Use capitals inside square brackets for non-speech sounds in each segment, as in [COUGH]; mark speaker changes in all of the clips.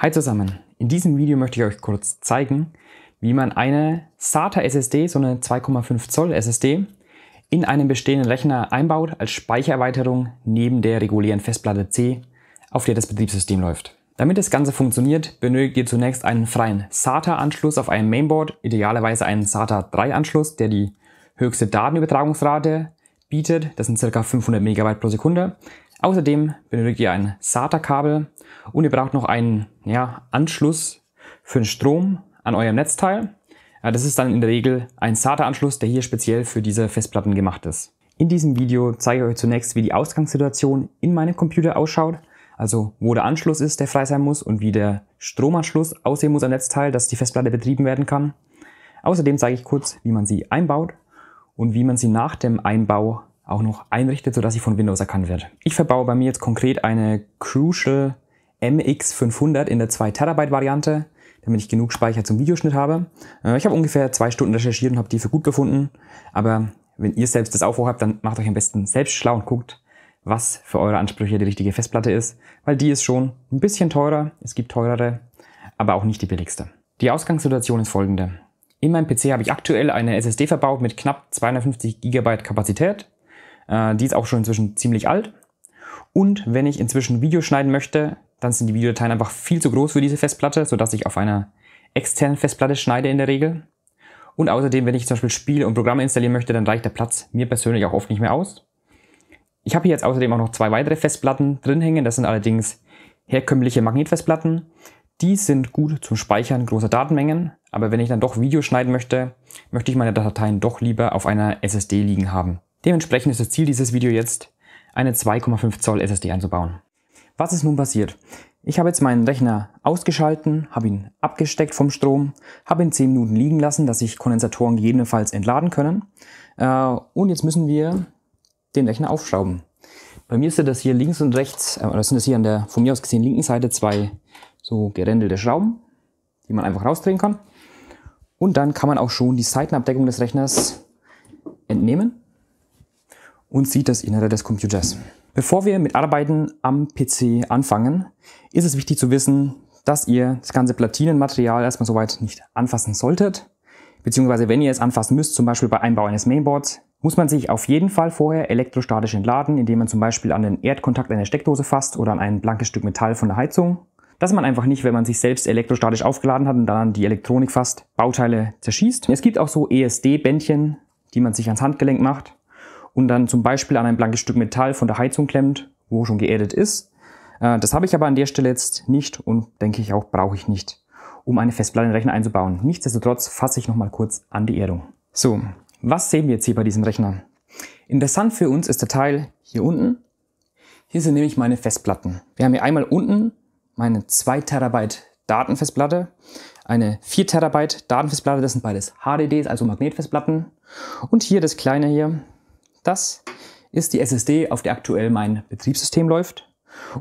Speaker 1: Hi zusammen! In diesem Video möchte ich euch kurz zeigen, wie man eine SATA SSD, so eine 2,5 Zoll SSD, in einen bestehenden Rechner einbaut als Speichererweiterung neben der regulären Festplatte C, auf der das Betriebssystem läuft. Damit das Ganze funktioniert, benötigt ihr zunächst einen freien SATA-Anschluss auf einem Mainboard, idealerweise einen SATA 3-Anschluss, der die höchste Datenübertragungsrate bietet, das sind ca. 500 Megabyte pro Sekunde, Außerdem benötigt ihr ein SATA-Kabel und ihr braucht noch einen ja, Anschluss für den Strom an eurem Netzteil. Ja, äh, das ist dann in der Regel ein SATA-Anschluss, der hier speziell für diese Festplatten gemacht ist. In diesem Video zeige ich euch zunächst, wie die Ausgangssituation in meinem Computer ausschaut, also wo der Anschluss ist, der frei sein muss und wie der Stromanschluss aussehen muss am Netzteil, dass die Festplatte betrieben werden kann. Außerdem zeige ich kurz, wie man sie einbaut und wie man sie nach dem Einbau auch noch einrichtet, sodass sie von Windows erkannt wird. Ich verbaue bei mir jetzt konkret eine Crucial MX500 in der 2TB Variante, damit ich genug Speicher zum Videoschnitt habe. Äh, ich habe ungefähr zwei Stunden recherchiert und habe die für gut befunden, aber wenn ihr selbst das habt, dann macht euch am besten selbst schlau und guckt, was für eure Ansprüche die richtige Festplatte ist, weil die ist schon ein bisschen teurer, es gibt teurere, aber auch nicht die billigste. Die Ausgangssituation ist folgende. In meinem PC habe ich aktuell eine SSD verbaut mit knapp 250 GB Kapazität äh, die ist auch schon inzwischen ziemlich alt. Und wenn ich inzwischen Videos schneiden möchte, dann sind die Videodateien einfach viel zu groß für diese Festplatte, sodass ich auf einer externen Festplatte schneide in der Regel. Und außerdem, wenn ich zum Beispiel Spiele und Programme installieren möchte, dann reicht der Platz mir persönlich auch oft nicht mehr aus. Ich habe hier jetzt außerdem auch noch zwei weitere Festplatten drin hängen. Das sind allerdings herkömmliche Magnetfestplatten. Die sind gut zum Speichern großer Datenmengen, aber wenn ich dann doch Videos schneiden möchte, möchte ich meine Dateien doch lieber auf einer SSD liegen haben. Dementsprechend ist das Ziel dieses Videos jetzt, eine 2,5 Zoll SSD einzubauen. Was ist nun passiert? Ich habe jetzt meinen Rechner ausgeschalten, habe ihn abgesteckt vom Strom, habe ihn 10 Minuten liegen lassen, dass sich Kondensatoren gegebenenfalls entladen können. Äh, und jetzt müssen wir den Rechner aufschrauben. Bei mir sind das hier links und rechts, äh, oder sind das hier an der von mir aus gesehen linken Seite zwei so gerändelte Schrauben, die man einfach rausdrehen kann. Und dann kann man auch schon die Seitenabdeckung des Rechners entnehmen und sieht das Innere des Computers. Bevor wir mit Arbeiten am PC anfangen, ist es wichtig zu wissen, dass ihr das ganze Platinenmaterial erstmal soweit nicht anfassen solltet. Beziehungsweise wenn ihr es anfassen müsst, zum Beispiel bei Einbau eines Mainboards, muss man sich auf jeden Fall vorher elektrostatisch entladen, indem man zum Beispiel an den Erdkontakt einer Steckdose fasst oder an ein blankes Stück Metall von der Heizung. Dass man einfach nicht, wenn man sich selbst elektrostatisch aufgeladen hat und dann die Elektronik fasst, Bauteile zerschießt. Es gibt auch so ESD-Bändchen, die man sich ans Handgelenk macht und dann zum Beispiel an ein blankes Stück Metall von der Heizung klemmt, wo schon geerdet ist. Äh, das habe ich aber an der Stelle jetzt nicht und denke ich auch, brauche ich nicht, um eine Festplatte in den Rechner einzubauen. Nichtsdestotrotz fasse ich nochmal kurz an die Erdung. So, was sehen wir jetzt hier bei diesem Rechner? Interessant für uns ist der Teil hier unten. Hier sind nämlich meine Festplatten. Wir haben hier einmal unten meine 2 Terabyte Datenfestplatte, eine 4 Terabyte Datenfestplatte, das sind beides HDDs, also Magnetfestplatten. Und hier das kleine hier, das ist die SSD, auf der aktuell mein Betriebssystem läuft.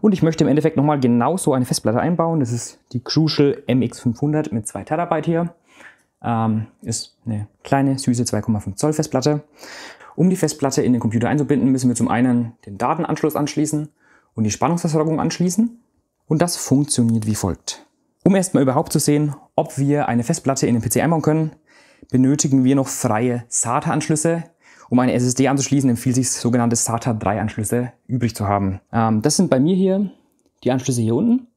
Speaker 1: Und ich möchte im Endeffekt nochmal genau so eine Festplatte einbauen. Das ist die Crucial MX500 mit 2 TB hier. Ähm, ist eine kleine, süße 2,5 Zoll Festplatte. Um die Festplatte in den Computer einzubinden, müssen wir zum einen den Datenanschluss anschließen und die Spannungsversorgung anschließen. Und das funktioniert wie folgt. Um erstmal überhaupt zu sehen, ob wir eine Festplatte in den PC einbauen können, benötigen wir noch freie SATA-Anschlüsse, um eine SSD anzuschließen, empfiehlt sich sogenannte SATA 3 Anschlüsse übrig zu haben. Ähm, das sind bei mir hier die Anschlüsse hier unten.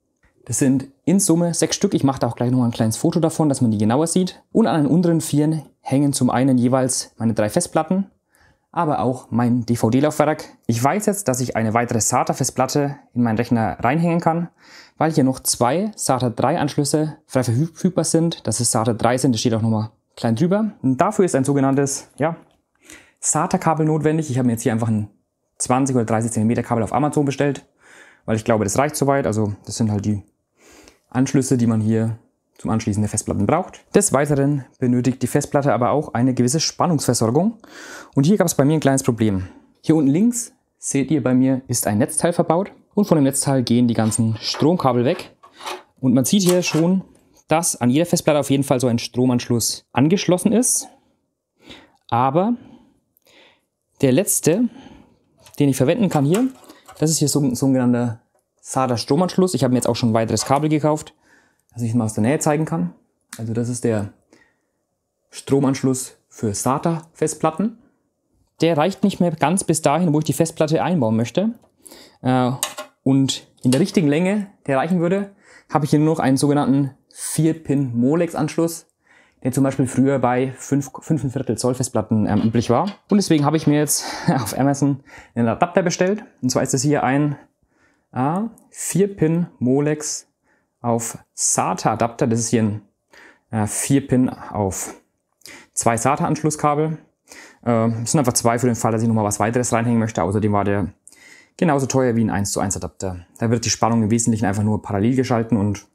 Speaker 1: Das sind in Summe sechs Stück. Ich mache da auch gleich noch ein kleines Foto davon, dass man die genauer sieht. Und an den unteren Vieren hängen zum einen jeweils meine drei Festplatten, aber auch mein DVD-Laufwerk. Ich weiß jetzt, dass ich eine weitere SATA-Festplatte in meinen Rechner reinhängen kann, weil hier noch zwei SATA 3 Anschlüsse frei verfügbar sind. Dass es SATA 3 sind, das steht auch nochmal klein drüber. Und dafür ist ein sogenanntes, ja, SATA-Kabel notwendig. Ich habe mir jetzt hier einfach ein 20 oder 30 Zentimeter Kabel auf Amazon bestellt, weil ich glaube, das reicht soweit. Also das sind halt die Anschlüsse, die man hier zum Anschließen der Festplatten braucht. Des Weiteren benötigt die Festplatte aber auch eine gewisse Spannungsversorgung. Und hier gab es bei mir ein kleines Problem. Hier unten links seht ihr bei mir ist ein Netzteil verbaut und von dem Netzteil gehen die ganzen Stromkabel weg. Und man sieht hier schon, dass an jeder Festplatte auf jeden Fall so ein Stromanschluss angeschlossen ist. Aber der letzte, den ich verwenden kann hier, das ist hier so ein sogenannter SATA-Stromanschluss. Ich habe mir jetzt auch schon ein weiteres Kabel gekauft, dass ich es mal aus der Nähe zeigen kann. Also das ist der Stromanschluss für SATA-Festplatten. Der reicht nicht mehr ganz bis dahin, wo ich die Festplatte einbauen möchte. Äh, und in der richtigen Länge, der reichen würde, habe ich hier nur noch einen sogenannten 4-Pin-Molex-Anschluss der zum Beispiel früher bei 5, 5 Zoll Festplatten ähm, üblich war. Und deswegen habe ich mir jetzt [LAUGHS] auf Amazon einen Adapter bestellt. Und zwar ist das hier ein äh, ah, 4-Pin Molex auf SATA Adapter. Das ist hier ein äh, 4-Pin auf zwei SATA Anschlusskabel. Äh, das sind einfach zwei für den Fall, dass ich nochmal was weiteres reinhängen möchte. Außerdem war der genauso teuer wie ein 1 zu 1 Adapter. Da wird die Spannung im Wesentlichen einfach nur parallel geschalten und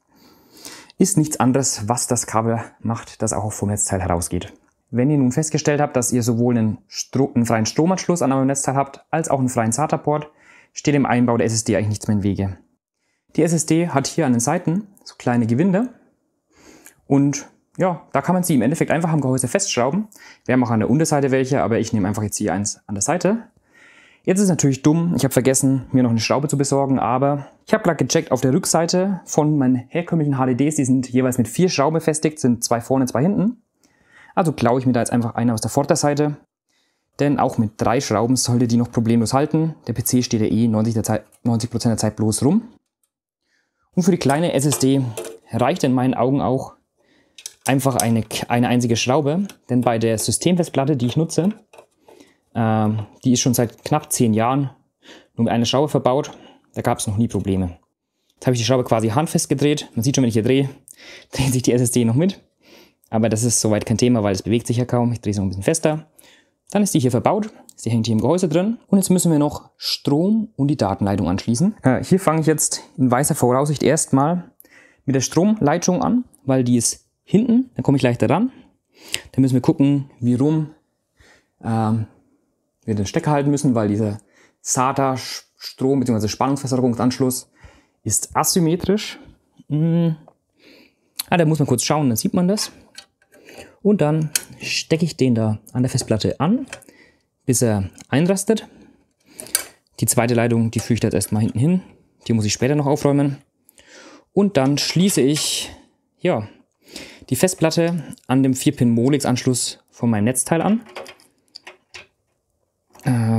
Speaker 1: ist nichts anderes, was das Kabel macht, das auch vom Netzteil herausgeht. Wenn ihr nun festgestellt habt, dass ihr sowohl einen, Stro einen freien Stromanschluss an eurem Netzteil habt, als auch einen freien SATA-Port, steht dem Einbau der SSD eigentlich nichts mehr im Wege. Die SSD hat hier an den Seiten so kleine Gewinde und ja, da kann man sie im Endeffekt einfach am Gehäuse festschrauben. Wir haben auch an der Unterseite welche, aber ich nehme einfach jetzt hier eins an der Seite Jetzt ist natürlich dumm, ich habe vergessen, mir noch eine Schraube zu besorgen, aber ich habe gerade gecheckt, auf der Rückseite von meinen herkömmlichen HDDs, die sind jeweils mit vier Schrauben befestigt, sind zwei vorne, zwei hinten. Also klaue ich mir da jetzt einfach eine aus der Vorderseite, denn auch mit drei Schrauben sollte die noch problemlos halten. Der PC steht ja eh 90%, der Zeit, 90 der Zeit bloß rum. Und für die kleine SSD reicht in meinen Augen auch einfach eine, eine einzige Schraube, denn bei der Systemfestplatte, die ich nutze, ähm, die ist schon seit knapp zehn Jahren nur mit einer Schraube verbaut. Da gab es noch nie Probleme. Jetzt habe ich die Schraube quasi handfest gedreht. Man sieht schon, wenn ich hier drehe, [LAUGHS] dreht sich die SSD noch mit. Aber das ist soweit kein Thema, weil es bewegt sich ja kaum. Ich drehe sie noch ein bisschen fester. Dann ist die hier verbaut. Sie hängt hier im Gehäuse drin. Und jetzt müssen wir noch Strom und die Datenleitung anschließen. Äh, hier fange ich jetzt in weißer Voraussicht erstmal mit der Stromleitung an, weil die ist hinten. Dann komme ich leichter ran. Dann müssen wir gucken, wie rum ähm, wir den Stecker halten müssen, weil dieser SATA-Strom bzw. Spannungsversorgungsanschluss ist asymmetrisch. Hm. Ah, da muss man kurz schauen, dann sieht man das. Und dann stecke ich den da an der Festplatte an, bis er einrastet. Die zweite Leitung, die führe ich da jetzt erstmal hinten hin. Die muss ich später noch aufräumen. Und dann schließe ich ja, die Festplatte an dem 4 pin molex anschluss von meinem Netzteil an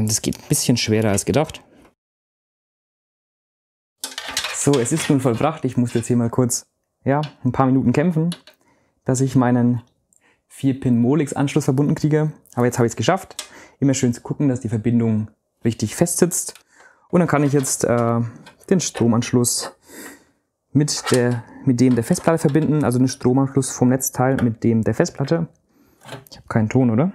Speaker 1: das geht ein bisschen schwerer als gedacht. So, es ist nun vollbracht. Ich muss jetzt hier mal kurz ja, ein paar Minuten kämpfen, dass ich meinen 4-Pin molex anschluss verbunden kriege. Aber jetzt habe ich es geschafft. Immer schön zu gucken, dass die Verbindung richtig fest sitzt. Und dann kann ich jetzt äh, den Stromanschluss mit, der, mit dem der Festplatte verbinden, also den Stromanschluss vom Netzteil mit dem der Festplatte. Ich habe keinen Ton, oder?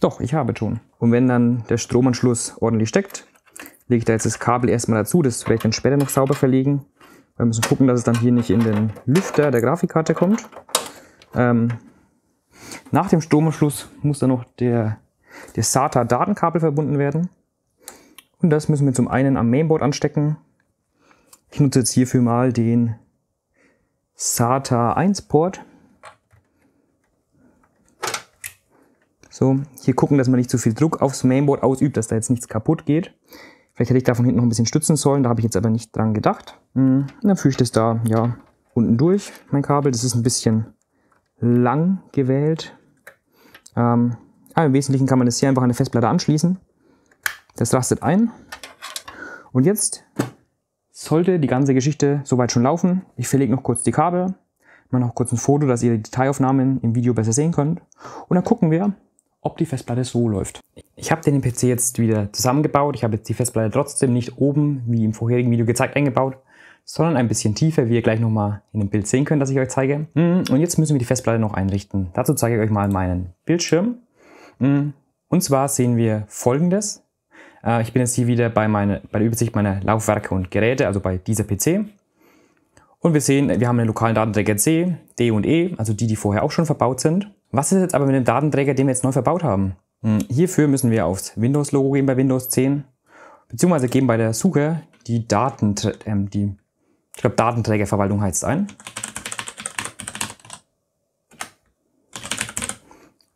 Speaker 1: Doch, ich habe schon. Und wenn dann der Stromanschluss ordentlich steckt, lege ich da jetzt das Kabel erstmal dazu. Das werde ich dann später noch sauber verlegen. Wir müssen gucken, dass es dann hier nicht in den Lüfter der Grafikkarte kommt. Ähm, nach dem Stromanschluss muss dann noch der, der SATA-Datenkabel verbunden werden. Und das müssen wir zum einen am Mainboard anstecken. Ich nutze jetzt hierfür mal den SATA 1 Port. So, hier gucken, dass man nicht zu viel Druck aufs Mainboard ausübt, dass da jetzt nichts kaputt geht. Vielleicht hätte ich da von hinten noch ein bisschen stützen sollen, da habe ich jetzt aber nicht dran gedacht. Und hm, dann führe ich das da, ja, unten durch, mein Kabel. Das ist ein bisschen lang gewählt. Ähm, aber ah, im Wesentlichen kann man das hier einfach an eine Festplatte anschließen. Das rastet ein. Und jetzt sollte die ganze Geschichte soweit schon laufen. Ich verlege noch kurz die Kabel, mache noch kurz ein Foto, dass ihr die Detailaufnahmen im Video besser sehen könnt. Und dann gucken wir, ob die Festplatte so läuft. Ich habe den PC jetzt wieder zusammengebaut. Ich habe jetzt die Festplatte trotzdem nicht oben, wie im vorherigen Video gezeigt, eingebaut, sondern ein bisschen tiefer, wie ihr gleich nochmal in dem Bild sehen könnt, das ich euch zeige. Mhm, und jetzt müssen wir die Festplatte noch einrichten. Dazu zeige ich euch mal meinen Bildschirm. Mhm, und zwar sehen wir folgendes. Äh, ich bin jetzt hier wieder bei, meine, bei der Übersicht meiner Laufwerke und Geräte, also bei dieser PC. Und wir sehen, wir haben einen lokalen Datenträger C, D und E, also die, die vorher auch schon verbaut sind. Was ist jetzt aber mit dem Datenträger, den wir jetzt neu verbaut haben? Hm, hierfür müssen wir aufs Windows-Logo gehen bei Windows 10, beziehungsweise geben bei der Suche die, Daten, äh, die ich glaube, Datenträgerverwaltung heißt ein.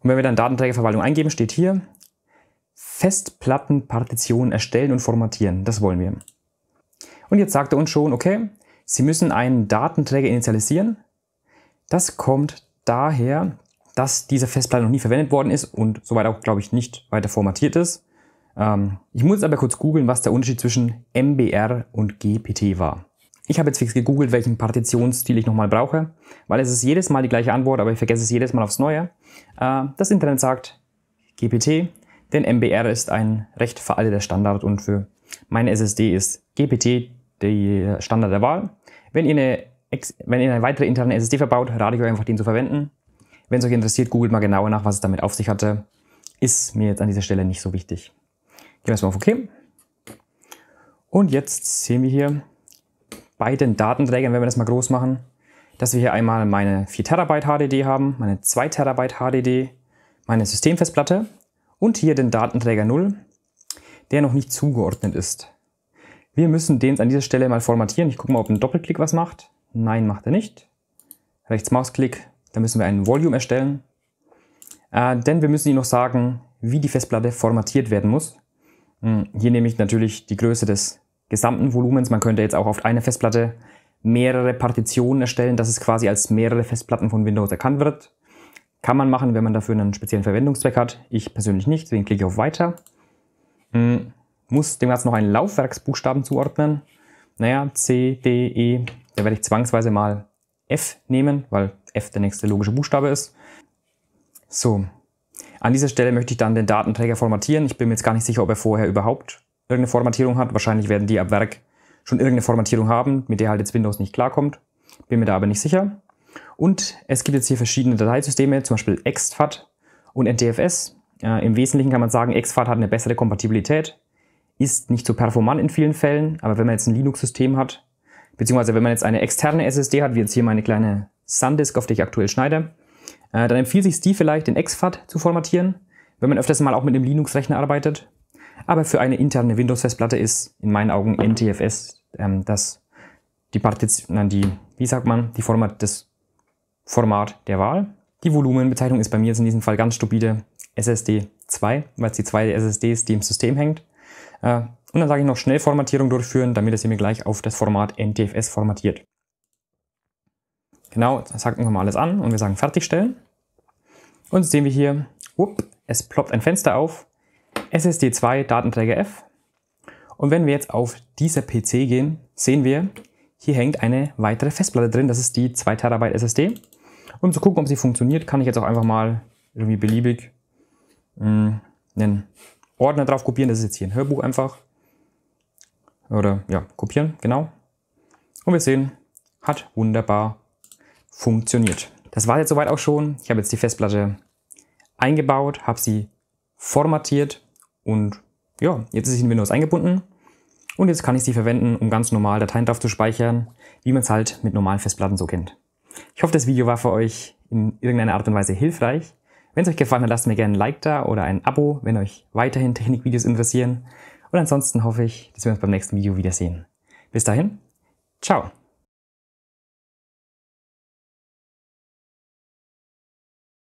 Speaker 1: Und wenn wir dann Datenträgerverwaltung eingeben, steht hier Festplattenpartition erstellen und formatieren. Das wollen wir. Und jetzt sagt er uns schon, okay, Sie müssen einen Datenträger initialisieren. Das kommt daher, dass diese Festplatte noch nie verwendet worden ist und soweit auch, glaube ich, nicht weiter formatiert ist. Ähm, ich muss jetzt aber kurz googeln, was der Unterschied zwischen MBR und GPT war. Ich habe jetzt fix gegoogelt, welchen Partitionsstil ich nochmal brauche, weil es ist jedes Mal die gleiche Antwort, aber ich vergesse es jedes Mal aufs Neue. Äh, das Internet sagt GPT, denn MBR ist ein recht veralteter Standard und für meine SSD ist GPT der Standard der Wahl. Wenn ihr eine, wenn ihr eine weitere interne SSD verbaut, rate ich euch einfach, den zu verwenden. Wenn es euch interessiert, googelt mal genauer nach, was es damit auf sich hatte. Ist mir jetzt an dieser Stelle nicht so wichtig. Gehen wir erstmal auf OK. Und jetzt sehen wir hier bei den Datenträgern, wenn wir das mal groß machen, dass wir hier einmal meine 4 Terabyte HDD haben, meine 2 Terabyte HDD, meine Systemfestplatte und hier den Datenträger 0, der noch nicht zugeordnet ist. Wir müssen den an dieser Stelle mal formatieren. Ich gucke mal, ob ein Doppelklick was macht. Nein, macht er nicht. Rechtsklick, da müssen wir ein Volume erstellen, äh, denn wir müssen Ihnen noch sagen, wie die Festplatte formatiert werden muss. Hm, hier nehme ich natürlich die Größe des gesamten Volumens. Man könnte jetzt auch auf eine Festplatte mehrere Partitionen erstellen, dass es quasi als mehrere Festplatten von Windows erkannt wird. Kann man machen, wenn man dafür einen speziellen Verwendungszweck hat. Ich persönlich nicht, deswegen klicke ich auf Weiter. Hm, muss dem Ganzen noch einen Laufwerksbuchstaben zuordnen. Naja, C, D, E. Da werde ich zwangsweise mal F nehmen, weil F der nächste logische Buchstabe ist. So, an dieser Stelle möchte ich dann den Datenträger formatieren. Ich bin mir jetzt gar nicht sicher, ob er vorher überhaupt irgendeine Formatierung hat. Wahrscheinlich werden die ab Werk schon irgendeine Formatierung haben, mit der halt jetzt Windows nicht klarkommt. Bin mir da aber nicht sicher. Und es gibt jetzt hier verschiedene Dateisysteme, zum Beispiel EXFAT und NTFS. Äh, Im Wesentlichen kann man sagen, EXFAT hat eine bessere Kompatibilität, ist nicht so performant in vielen Fällen, aber wenn man jetzt ein Linux-System hat, Beziehungsweise wenn man jetzt eine externe SSD hat, wie jetzt hier meine kleine SanDisk, auf die ich aktuell schneide, äh, dann empfiehlt sich die vielleicht in exFAT zu formatieren, wenn man öfters mal auch mit dem Linux-Rechner arbeitet. Aber für eine interne Windows-Festplatte ist in meinen Augen NTFS ähm, das die Partiz nein, die wie sagt man die Format das Format der Wahl. Die Volumenbezeichnung ist bei mir jetzt in diesem Fall ganz stupide SSD 2, weil es die zweite SSD ist, die im System hängt. Äh, und dann sage ich noch schnell Formatierung durchführen, damit es mir gleich auf das Format NTFS formatiert. Genau, dann hacken wir mal alles an und wir sagen Fertigstellen. Und sehen wir hier, whoop, es ploppt ein Fenster auf, SSD2 Datenträger F. Und wenn wir jetzt auf dieser PC gehen, sehen wir, hier hängt eine weitere Festplatte drin, das ist die 2 TB SSD. Um zu gucken, ob sie funktioniert, kann ich jetzt auch einfach mal irgendwie beliebig mh, hm, einen Ordner drauf kopieren. Das ist jetzt hier ein Hörbuch einfach oder ja, kopieren, genau. Und wir sehen, hat wunderbar funktioniert. Das war jetzt soweit auch schon. Ich habe jetzt die Festplatte eingebaut, habe sie formatiert und ja, jetzt ist sie in Windows eingebunden. Und jetzt kann ich sie verwenden, um ganz normal Dateien drauf zu speichern, wie man es halt mit normalen Festplatten so kennt. Ich hoffe, das Video war für euch in irgendeiner Art und Weise hilfreich. Wenn es euch gefallen hat, lasst mir gerne ein Like da oder ein Abo, wenn euch weiterhin Technikvideos interessieren. Und ansonsten hoffe ich, dass wir uns beim nächsten Video wiedersehen. Bis dahin, ciao!